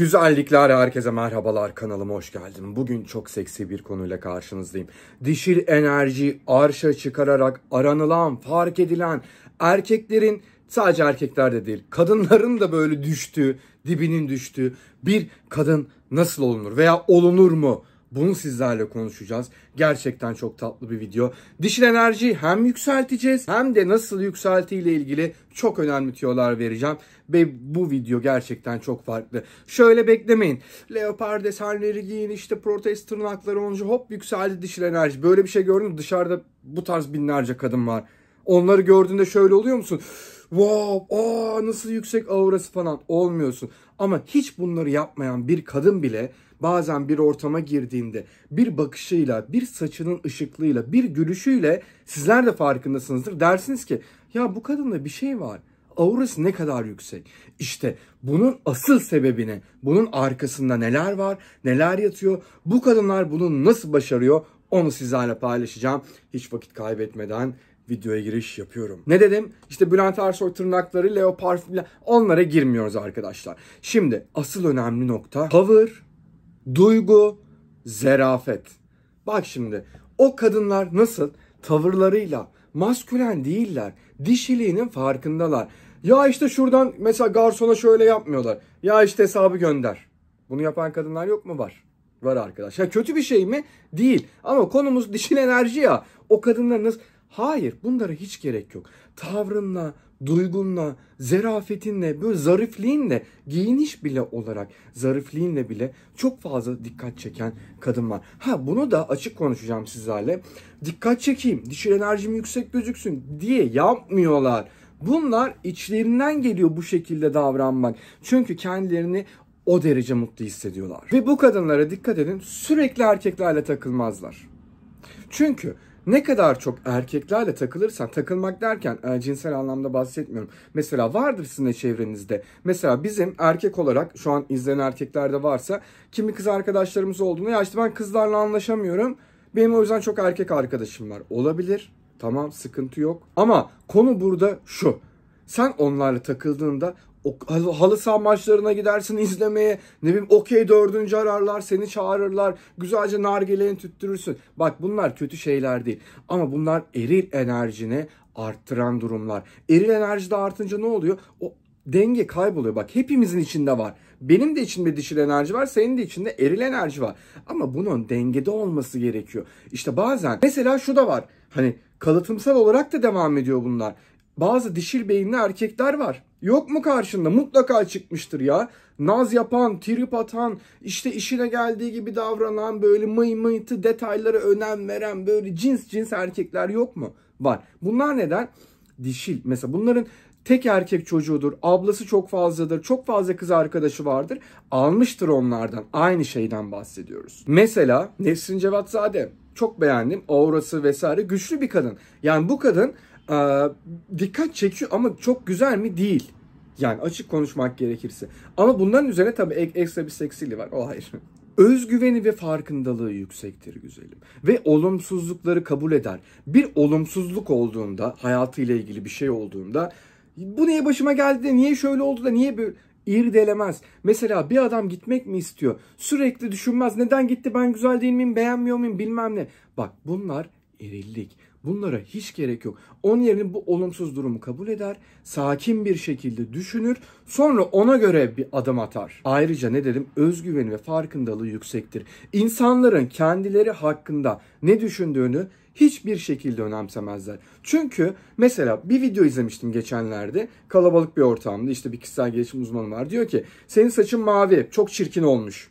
Güzellikler herkese merhabalar kanalıma hoş geldin. Bugün çok seksi bir konuyla karşınızdayım. Dişil enerji arşa çıkararak aranılan, fark edilen erkeklerin sadece erkeklerde değil kadınların da böyle düştüğü, dibinin düştüğü bir kadın nasıl olunur veya olunur mu bunu sizlerle konuşacağız. Gerçekten çok tatlı bir video. Dişil enerji hem yükselteceğiz hem de nasıl yükseltiyle ilgili çok önemli tiyolar vereceğim. Ve bu video gerçekten çok farklı. Şöyle beklemeyin. Leopar desenleri giyin işte protest tırnakları onca hop yükseldi dişil enerji. Böyle bir şey gördünüz dışarıda bu tarz binlerce kadın var. Onları gördüğünde şöyle oluyor musun? wow, aa nasıl yüksek aurası falan olmuyorsun. Ama hiç bunları yapmayan bir kadın bile bazen bir ortama girdiğinde bir bakışıyla, bir saçının ışıklığıyla, bir gülüşüyle sizler de farkındasınızdır. Dersiniz ki ya bu kadında bir şey var. Aurası ne kadar yüksek. İşte bunun asıl sebebini, bunun arkasında neler var, neler yatıyor, bu kadınlar bunu nasıl başarıyor onu sizlerle paylaşacağım. Hiç vakit kaybetmeden videoya giriş yapıyorum. Ne dedim? İşte Bülent Ersoy tırnakları, leopar onlara girmiyoruz arkadaşlar. Şimdi asıl önemli nokta tavır Duygu, zerafet. Bak şimdi o kadınlar nasıl tavırlarıyla maskülen değiller. Dişiliğinin farkındalar. Ya işte şuradan mesela garsona şöyle yapmıyorlar. Ya işte hesabı gönder. Bunu yapan kadınlar yok mu var? Var arkadaş. Ya kötü bir şey mi? Değil. Ama konumuz dişil enerji ya. O kadınlar nasıl... Hayır bunlara hiç gerek yok. Tavrınla, duygunla, zerafetinle, böyle zarifliğinle, giyiniş bile olarak zarifliğinle bile çok fazla dikkat çeken kadın var. Ha bunu da açık konuşacağım sizlerle. Dikkat çekeyim, dişil enerjim yüksek gözüksün diye yapmıyorlar. Bunlar içlerinden geliyor bu şekilde davranmak. Çünkü kendilerini o derece mutlu hissediyorlar. Ve bu kadınlara dikkat edin sürekli erkeklerle takılmazlar. Çünkü ne kadar çok erkeklerle takılırsan takılmak derken e, cinsel anlamda bahsetmiyorum. Mesela vardır sizin de çevrenizde. Mesela bizim erkek olarak şu an izleyen erkeklerde varsa kimi kız arkadaşlarımız olduğunu ya işte ben kızlarla anlaşamıyorum. Benim o yüzden çok erkek arkadaşım var. Olabilir. Tamam sıkıntı yok. Ama konu burada şu. Sen onlarla takıldığında halı saha maçlarına gidersin izlemeye. Ne bileyim okey dördüncü ararlar seni çağırırlar. Güzelce nargileni tüttürürsün. Bak bunlar kötü şeyler değil. Ama bunlar eril enerjini arttıran durumlar. Eril enerji de artınca ne oluyor? O denge kayboluyor. Bak hepimizin içinde var. Benim de içinde dişil enerji var, senin de içinde eril enerji var. Ama bunun dengede olması gerekiyor. İşte bazen mesela şu da var. Hani kalıtımsal olarak da devam ediyor bunlar. Bazı dişil beyinli erkekler var. Yok mu karşında? Mutlaka çıkmıştır ya. Naz yapan, trip atan, işte işine geldiği gibi davranan, böyle mıy mıytı detaylara önem veren, böyle cins cins erkekler yok mu? Var. Bunlar neden? Dişil. Mesela bunların tek erkek çocuğudur. Ablası çok fazladır. Çok fazla kız arkadaşı vardır. Almıştır onlardan. Aynı şeyden bahsediyoruz. Mesela Nesrin Cevatzade. Çok beğendim. Aurası vesaire güçlü bir kadın. Yani bu kadın ee, dikkat çekiyor ama çok güzel mi? Değil. Yani açık konuşmak gerekirse. Ama bunların üzerine tabii ek, ekstra bir seksili var. O hayır. Özgüveni ve farkındalığı yüksektir güzelim. Ve olumsuzlukları kabul eder. Bir olumsuzluk olduğunda, hayatıyla ilgili bir şey olduğunda bu niye başıma geldi de niye şöyle oldu da niye böyle irdelemez. Mesela bir adam gitmek mi istiyor? Sürekli düşünmez. Neden gitti ben güzel değil miyim beğenmiyor muyum bilmem ne. Bak bunlar erillik. Bunlara hiç gerek yok. Onun yerine bu olumsuz durumu kabul eder, sakin bir şekilde düşünür, sonra ona göre bir adım atar. Ayrıca ne dedim? Özgüveni ve farkındalığı yüksektir. İnsanların kendileri hakkında ne düşündüğünü hiçbir şekilde önemsemezler. Çünkü mesela bir video izlemiştim geçenlerde kalabalık bir ortamda işte bir kişisel gelişim uzmanı var diyor ki senin saçın mavi çok çirkin olmuş.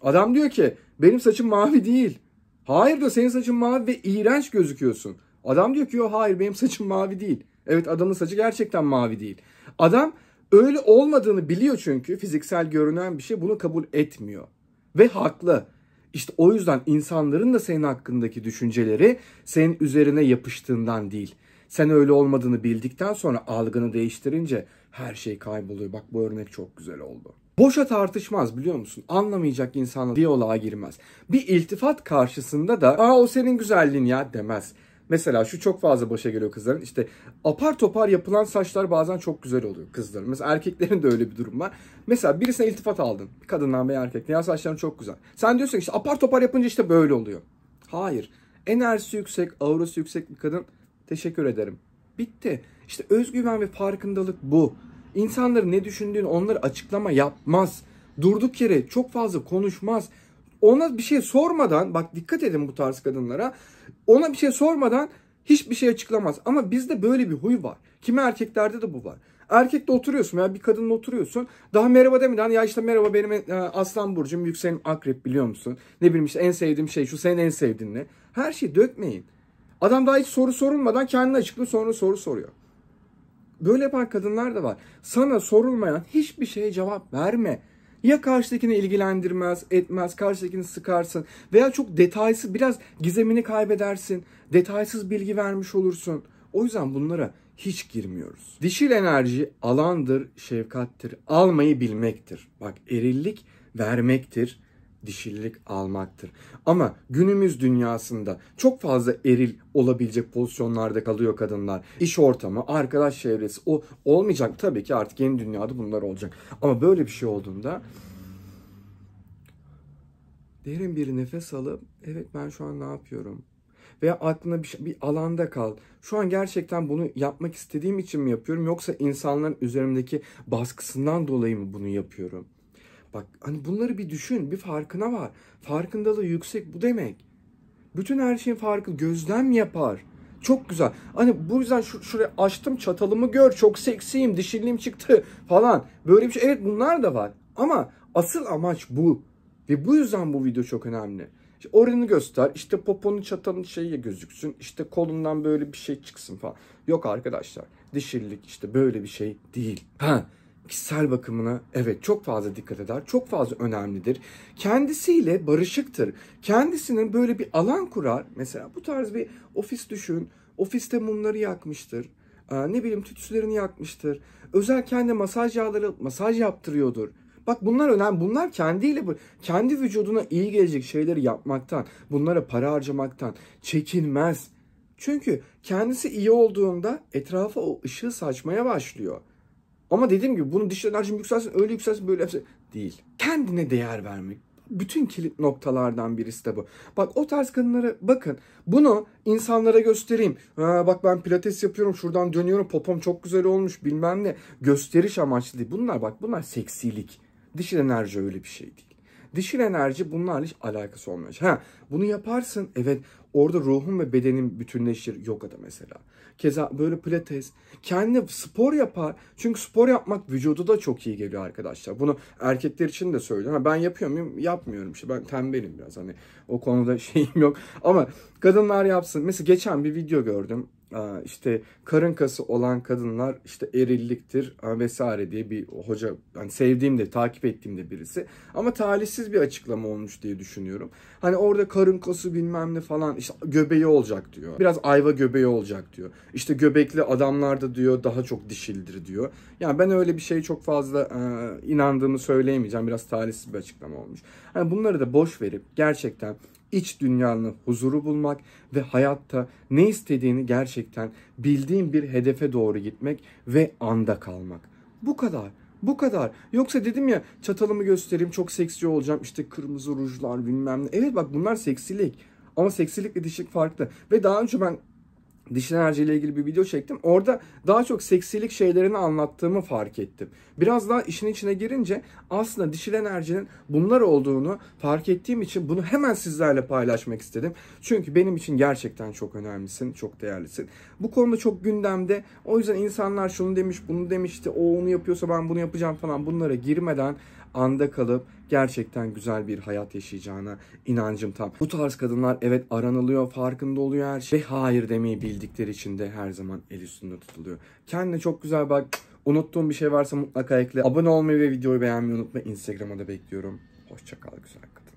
Adam diyor ki benim saçım mavi değil Hayır diyor senin saçın mavi ve iğrenç gözüküyorsun. Adam diyor ki yo hayır benim saçım mavi değil. Evet adamın saçı gerçekten mavi değil. Adam öyle olmadığını biliyor çünkü fiziksel görünen bir şey bunu kabul etmiyor. Ve haklı. İşte o yüzden insanların da senin hakkındaki düşünceleri senin üzerine yapıştığından değil. Sen öyle olmadığını bildikten sonra algını değiştirince her şey kayboluyor. Bak bu örnek çok güzel oldu. Boşa tartışmaz biliyor musun? Anlamayacak insanla diyaloğa girmez. Bir iltifat karşısında da aa o senin güzelliğin ya demez. Mesela şu çok fazla başa geliyor kızların. İşte apar topar yapılan saçlar bazen çok güzel oluyor kızların. Mesela erkeklerin de öyle bir durum var. Mesela birisine iltifat aldın. Bir kadından veya erkekten. Ya saçların çok güzel. Sen diyorsun ki işte apar topar yapınca işte böyle oluyor. Hayır. Enerjisi yüksek, aurası yüksek bir kadın. Teşekkür ederim. Bitti. İşte özgüven ve farkındalık bu. İnsanların ne düşündüğünü onları açıklama yapmaz. Durduk yere çok fazla konuşmaz. Ona bir şey sormadan bak dikkat edin bu tarz kadınlara. Ona bir şey sormadan hiçbir şey açıklamaz. Ama bizde böyle bir huy var. Kimi erkeklerde de bu var. Erkekle oturuyorsun ya bir kadınla oturuyorsun. Daha merhaba demeden ya işte merhaba benim e, aslan burcum yükselen akrep biliyor musun? Ne bileyim işte en sevdiğim şey şu senin en sevdiğin ne? Her şeyi dökmeyin. Adam daha hiç soru sorulmadan kendini açıklıyor sonra soru soruyor. Böyle yapan kadınlar da var. Sana sorulmayan hiçbir şeye cevap verme. Ya karşıdakini ilgilendirmez, etmez, karşıdakini sıkarsın veya çok detaysız biraz gizemini kaybedersin. Detaysız bilgi vermiş olursun. O yüzden bunlara hiç girmiyoruz. Dişil enerji alandır, şefkattir, almayı bilmektir. Bak erillik vermektir dişillik almaktır. Ama günümüz dünyasında çok fazla eril olabilecek pozisyonlarda kalıyor kadınlar. İş ortamı, arkadaş çevresi o olmayacak tabii ki artık yeni dünyada bunlar olacak. Ama böyle bir şey olduğunda derin bir nefes alıp evet ben şu an ne yapıyorum? Veya aklına bir, şey, bir alanda kal. Şu an gerçekten bunu yapmak istediğim için mi yapıyorum yoksa insanların üzerimdeki baskısından dolayı mı bunu yapıyorum? Bak hani bunları bir düşün, bir farkına var. Farkındalığı yüksek bu demek. Bütün her şeyin farkı gözlem yapar. Çok güzel. Hani bu yüzden şur şuraya açtım çatalımı gör. Çok seksiyim, dişilliğim çıktı falan. Böyle bir şey. Evet bunlar da var. Ama asıl amaç bu. Ve bu yüzden bu video çok önemli. İşte oranı göster. İşte poponu çatalın şeyi gözüksün. İşte kolundan böyle bir şey çıksın falan. Yok arkadaşlar. Dişillik işte böyle bir şey değil. Ha kişisel bakımına evet çok fazla dikkat eder, çok fazla önemlidir. Kendisiyle barışıktır. Kendisinin böyle bir alan kurar. Mesela bu tarz bir ofis düşün. Ofiste mumları yakmıştır. Ee, ne bileyim tütsülerini yakmıştır. Özel kendi masaj yağları masaj yaptırıyordur. Bak bunlar önemli. Bunlar kendiyle kendi vücuduna iyi gelecek şeyleri yapmaktan, bunlara para harcamaktan çekinmez. Çünkü kendisi iyi olduğunda etrafa o ışığı saçmaya başlıyor. Ama dediğim gibi bunu dişli enerjim yükselsin, öyle yükselsin, böyle yükselsin. Değil. Kendine değer vermek. Bütün kilit noktalardan birisi de bu. Bak o tarz kadınlara bakın. Bunu insanlara göstereyim. Ha, bak ben pilates yapıyorum şuradan dönüyorum popom çok güzel olmuş bilmem ne. Gösteriş amaçlı değil. Bunlar bak bunlar seksilik. Dişil enerji öyle bir şey değil. Dişil enerji bunlarla hiç alakası olmuyor. Ha bunu yaparsın evet Orada ruhun ve bedenin bütünleşir yogada mesela. Keza böyle pilates. Kendine spor yapar. Çünkü spor yapmak vücudu da çok iyi geliyor arkadaşlar. Bunu erkekler için de söylüyorum. ben yapıyor muyum? Yapmıyorum işte. Ben tembelim biraz. Hani o konuda şeyim yok. Ama kadınlar yapsın. Mesela geçen bir video gördüm işte karın kası olan kadınlar işte erilliktir vesaire diye bir hoca yani sevdiğim de takip ettiğim de birisi ama talihsiz bir açıklama olmuş diye düşünüyorum. Hani orada karın kası bilmem ne falan işte göbeği olacak diyor. Biraz ayva göbeği olacak diyor. İşte göbekli adamlarda diyor daha çok dişildir diyor. Yani ben öyle bir şey çok fazla e, inandığımı söyleyemeyeceğim. Biraz talihsiz bir açıklama olmuş. Hani bunları da boş verip gerçekten iç dünyanı huzuru bulmak ve hayatta ne istediğini gerçekten bildiğin bir hedefe doğru gitmek ve anda kalmak. Bu kadar. Bu kadar. Yoksa dedim ya çatalımı göstereyim çok seksi olacağım işte kırmızı rujlar bilmem ne. Evet bak bunlar seksilik. Ama seksilikle dişlik farklı. Ve daha önce ben dişil enerjiyle ilgili bir video çektim. Orada daha çok seksilik şeylerini anlattığımı fark ettim. Biraz daha işin içine girince aslında dişil enerjinin bunlar olduğunu fark ettiğim için bunu hemen sizlerle paylaşmak istedim. Çünkü benim için gerçekten çok önemlisin, çok değerlisin. Bu konuda çok gündemde. O yüzden insanlar şunu demiş, bunu demişti, o onu yapıyorsa ben bunu yapacağım falan bunlara girmeden anda kalıp gerçekten güzel bir hayat yaşayacağına inancım tam. Bu tarz kadınlar evet aranılıyor, farkında oluyor her şey. Ve hayır demeyi bildikleri için de her zaman el üstünde tutuluyor. Kendine çok güzel bak. Unuttuğum bir şey varsa mutlaka ekle. Abone olmayı ve videoyu beğenmeyi unutma. Instagram'a da bekliyorum. Hoşçakal güzel kadın.